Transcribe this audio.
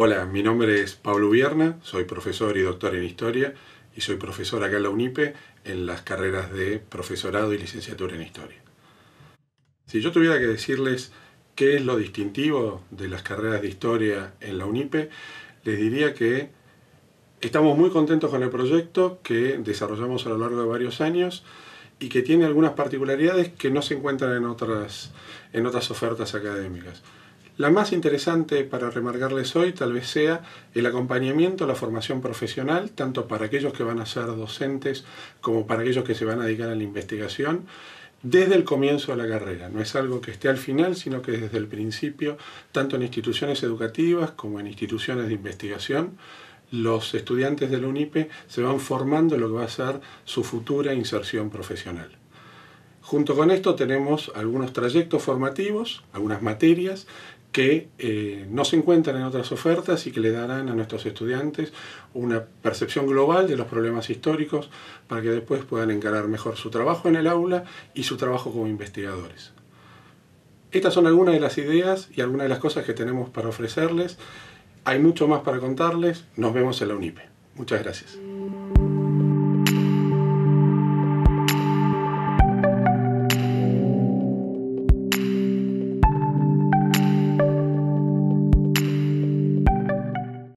Hola, mi nombre es Pablo Vierna, soy profesor y doctor en Historia y soy profesor acá en la UNIPE en las carreras de profesorado y licenciatura en Historia. Si yo tuviera que decirles qué es lo distintivo de las carreras de Historia en la UNIPE, les diría que estamos muy contentos con el proyecto que desarrollamos a lo largo de varios años y que tiene algunas particularidades que no se encuentran en otras ofertas académicas. La más interesante para remarcarles hoy tal vez sea el acompañamiento a la formación profesional, tanto para aquellos que van a ser docentes como para aquellos que se van a dedicar a la investigación, desde el comienzo de la carrera. No es algo que esté al final, sino que desde el principio, tanto en instituciones educativas como en instituciones de investigación, los estudiantes de la UNIPE se van formando lo que va a ser su futura inserción profesional. Junto con esto tenemos algunos trayectos formativos, algunas materias que eh, no se encuentran en otras ofertas y que le darán a nuestros estudiantes una percepción global de los problemas históricos para que después puedan encarar mejor su trabajo en el aula y su trabajo como investigadores. Estas son algunas de las ideas y algunas de las cosas que tenemos para ofrecerles. Hay mucho más para contarles. Nos vemos en la UNIPE. Muchas gracias.